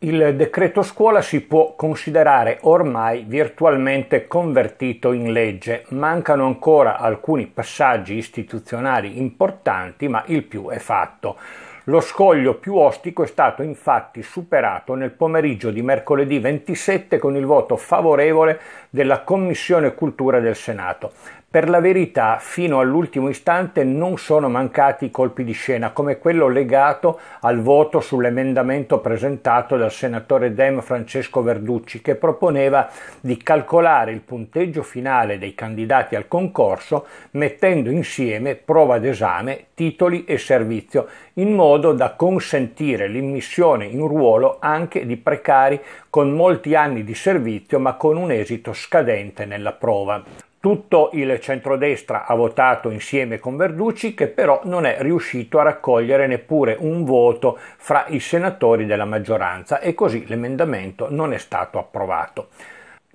Il decreto scuola si può considerare ormai virtualmente convertito in legge, mancano ancora alcuni passaggi istituzionali importanti, ma il più è fatto. Lo scoglio più ostico è stato infatti superato nel pomeriggio di mercoledì 27 con il voto favorevole della Commissione Cultura del Senato. Per la verità, fino all'ultimo istante non sono mancati colpi di scena, come quello legato al voto sull'emendamento presentato dal senatore Dem Francesco Verducci, che proponeva di calcolare il punteggio finale dei candidati al concorso mettendo insieme prova d'esame, titoli e servizio, in modo da consentire l'immissione in ruolo anche di precari con molti anni di servizio ma con un esito scadente nella prova tutto il centrodestra ha votato insieme con Verducci che però non è riuscito a raccogliere neppure un voto fra i senatori della maggioranza e così l'emendamento non è stato approvato.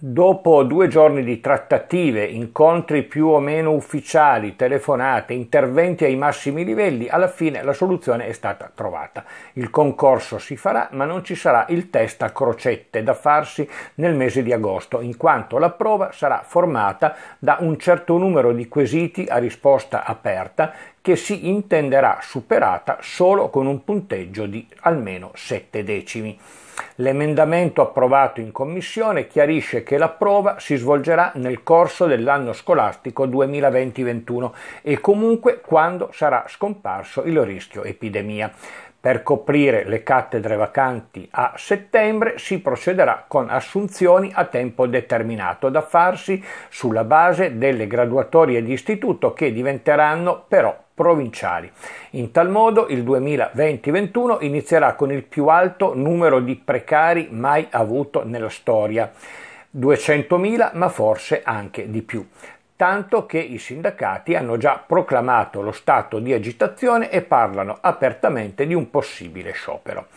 Dopo due giorni di trattative, incontri più o meno ufficiali, telefonate, interventi ai massimi livelli, alla fine la soluzione è stata trovata. Il concorso si farà, ma non ci sarà il test a crocette da farsi nel mese di agosto, in quanto la prova sarà formata da un certo numero di quesiti a risposta aperta che si intenderà superata solo con un punteggio di almeno 7 decimi. L'emendamento approvato in Commissione chiarisce che la prova si svolgerà nel corso dell'anno scolastico 2020-21 e comunque quando sarà scomparso il rischio epidemia. Per coprire le cattedre vacanti a settembre si procederà con assunzioni a tempo determinato da farsi sulla base delle graduatorie di istituto che diventeranno però provinciali. In tal modo il 2020-21 inizierà con il più alto numero di precari mai avuto nella storia. 200.000 ma forse anche di più tanto che i sindacati hanno già proclamato lo stato di agitazione e parlano apertamente di un possibile sciopero.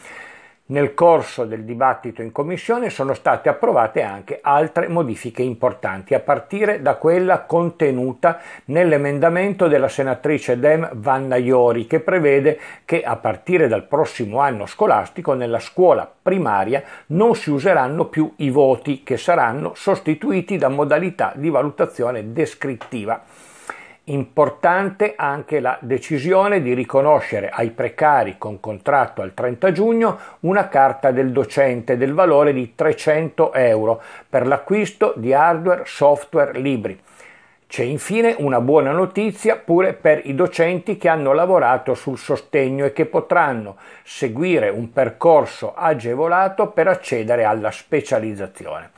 Nel corso del dibattito in Commissione sono state approvate anche altre modifiche importanti, a partire da quella contenuta nell'emendamento della senatrice Dem Vanna Iori, che prevede che a partire dal prossimo anno scolastico nella scuola primaria non si useranno più i voti, che saranno sostituiti da modalità di valutazione descrittiva. Importante anche la decisione di riconoscere ai precari con contratto al 30 giugno una carta del docente del valore di 300 euro per l'acquisto di hardware, software, libri. C'è infine una buona notizia pure per i docenti che hanno lavorato sul sostegno e che potranno seguire un percorso agevolato per accedere alla specializzazione.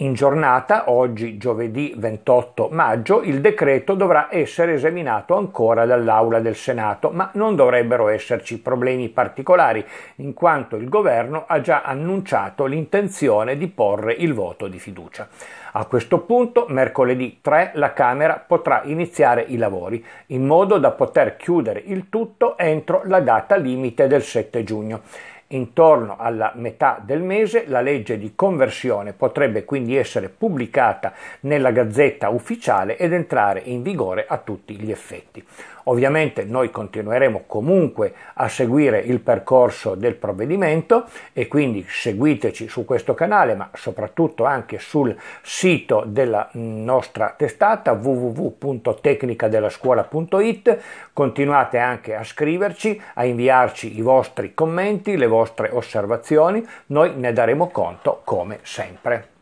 In giornata, oggi giovedì 28 maggio, il decreto dovrà essere esaminato ancora dall'Aula del Senato, ma non dovrebbero esserci problemi particolari, in quanto il governo ha già annunciato l'intenzione di porre il voto di fiducia. A questo punto, mercoledì 3, la Camera potrà iniziare i lavori, in modo da poter chiudere il tutto entro la data limite del 7 giugno intorno alla metà del mese la legge di conversione potrebbe quindi essere pubblicata nella gazzetta ufficiale ed entrare in vigore a tutti gli effetti. Ovviamente noi continueremo comunque a seguire il percorso del provvedimento e quindi seguiteci su questo canale ma soprattutto anche sul sito della mm, nostra testata www.tecnicadellascuola.it continuate anche a scriverci, a inviarci i vostri commenti, le vostre vostre osservazioni, noi ne daremo conto come sempre.